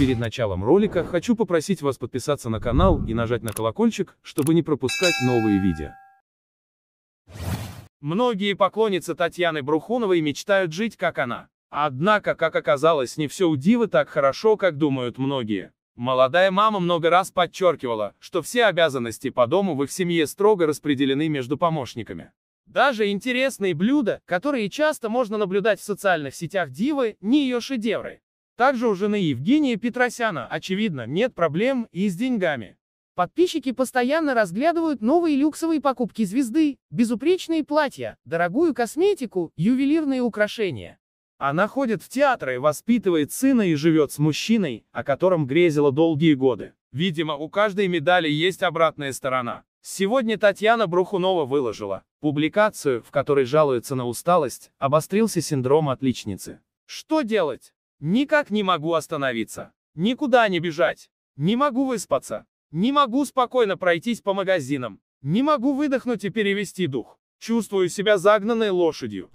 Перед началом ролика хочу попросить вас подписаться на канал и нажать на колокольчик, чтобы не пропускать новые видео. Многие поклонницы Татьяны Брухуновой мечтают жить как она. Однако, как оказалось, не все у Дивы так хорошо, как думают многие. Молодая мама много раз подчеркивала, что все обязанности по дому вы в семье строго распределены между помощниками. Даже интересные блюда, которые часто можно наблюдать в социальных сетях Дивы, не ее шедевры. Также у жены Евгения Петросяна, очевидно, нет проблем и с деньгами. Подписчики постоянно разглядывают новые люксовые покупки звезды, безупречные платья, дорогую косметику, ювелирные украшения. Она ходит в театры, воспитывает сына и живет с мужчиной, о котором грезила долгие годы. Видимо, у каждой медали есть обратная сторона. Сегодня Татьяна Брухунова выложила публикацию, в которой жалуется на усталость, обострился синдром отличницы. Что делать? Никак не могу остановиться. Никуда не бежать. Не могу выспаться. Не могу спокойно пройтись по магазинам. Не могу выдохнуть и перевести дух. Чувствую себя загнанной лошадью.